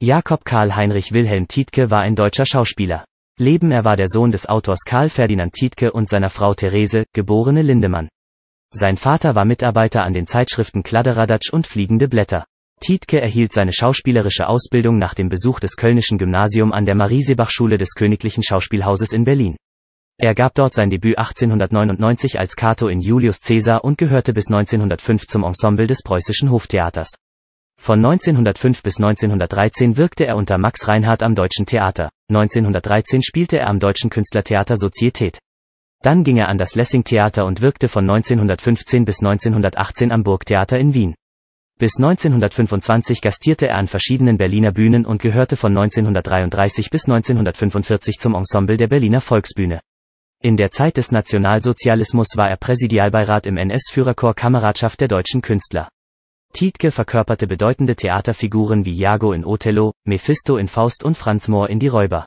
Jakob Karl Heinrich Wilhelm Tietke war ein deutscher Schauspieler. Leben er war der Sohn des Autors Karl Ferdinand Tietke und seiner Frau Therese, geborene Lindemann. Sein Vater war Mitarbeiter an den Zeitschriften Kladderadatsch und Fliegende Blätter. Tietke erhielt seine schauspielerische Ausbildung nach dem Besuch des Kölnischen Gymnasium an der Marie-Sebach-Schule des Königlichen Schauspielhauses in Berlin. Er gab dort sein Debüt 1899 als Cato in Julius Caesar und gehörte bis 1905 zum Ensemble des Preußischen Hoftheaters. Von 1905 bis 1913 wirkte er unter Max Reinhardt am Deutschen Theater. 1913 spielte er am Deutschen Künstlertheater Sozietät. Dann ging er an das Lessing-Theater und wirkte von 1915 bis 1918 am Burgtheater in Wien. Bis 1925 gastierte er an verschiedenen Berliner Bühnen und gehörte von 1933 bis 1945 zum Ensemble der Berliner Volksbühne. In der Zeit des Nationalsozialismus war er Präsidialbeirat im NS-Führerkorps Kameradschaft der deutschen Künstler. Tietke verkörperte bedeutende Theaterfiguren wie Iago in Othello, Mephisto in Faust und Franz Mohr in Die Räuber.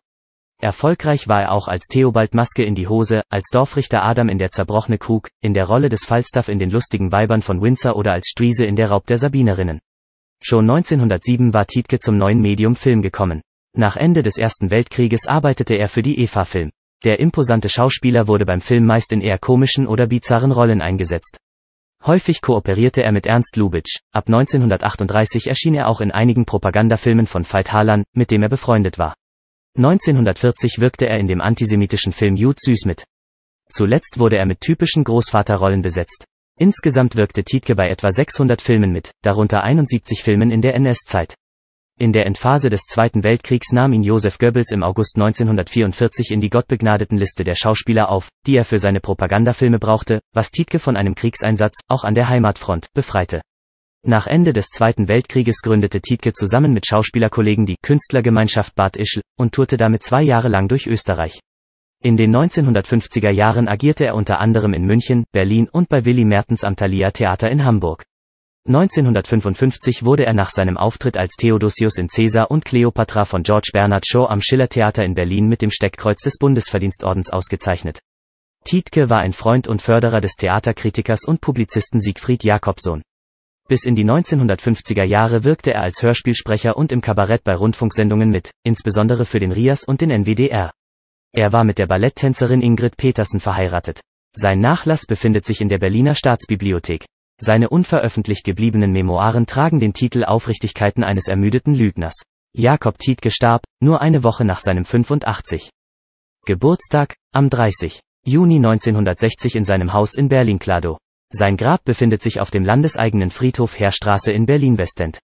Erfolgreich war er auch als Theobald Maske in die Hose, als Dorfrichter Adam in Der zerbrochene Krug, in der Rolle des Falstaff in Den lustigen Weibern von Windsor oder als Striese in Der Raub der Sabinerinnen. Schon 1907 war Tietke zum neuen Medium Film gekommen. Nach Ende des Ersten Weltkrieges arbeitete er für die EFA Film. Der imposante Schauspieler wurde beim Film meist in eher komischen oder bizarren Rollen eingesetzt. Häufig kooperierte er mit Ernst Lubitsch. Ab 1938 erschien er auch in einigen Propagandafilmen von Veit Harlan, mit dem er befreundet war. 1940 wirkte er in dem antisemitischen Film Jud Süß mit. Zuletzt wurde er mit typischen Großvaterrollen besetzt. Insgesamt wirkte Tietke bei etwa 600 Filmen mit, darunter 71 Filmen in der NS-Zeit. In der Endphase des Zweiten Weltkriegs nahm ihn Josef Goebbels im August 1944 in die gottbegnadeten Liste der Schauspieler auf, die er für seine Propagandafilme brauchte, was Tietke von einem Kriegseinsatz, auch an der Heimatfront, befreite. Nach Ende des Zweiten Weltkrieges gründete Tietke zusammen mit Schauspielerkollegen die Künstlergemeinschaft Bad Ischl und tourte damit zwei Jahre lang durch Österreich. In den 1950er Jahren agierte er unter anderem in München, Berlin und bei Willy Mertens am Thalia Theater in Hamburg. 1955 wurde er nach seinem Auftritt als Theodosius in Caesar und Cleopatra von George Bernard Shaw am Schillertheater in Berlin mit dem Steckkreuz des Bundesverdienstordens ausgezeichnet. Tietke war ein Freund und Förderer des Theaterkritikers und Publizisten Siegfried Jakobsohn. Bis in die 1950er Jahre wirkte er als Hörspielsprecher und im Kabarett bei Rundfunksendungen mit, insbesondere für den RIAS und den NWDR. Er war mit der Balletttänzerin Ingrid Petersen verheiratet. Sein Nachlass befindet sich in der Berliner Staatsbibliothek. Seine unveröffentlicht gebliebenen Memoiren tragen den Titel Aufrichtigkeiten eines ermüdeten Lügners. Jakob Tietke starb, nur eine Woche nach seinem 85. Geburtstag, am 30. Juni 1960 in seinem Haus in Berlin-Kladow. Sein Grab befindet sich auf dem landeseigenen Friedhof Heerstraße in Berlin-Westend.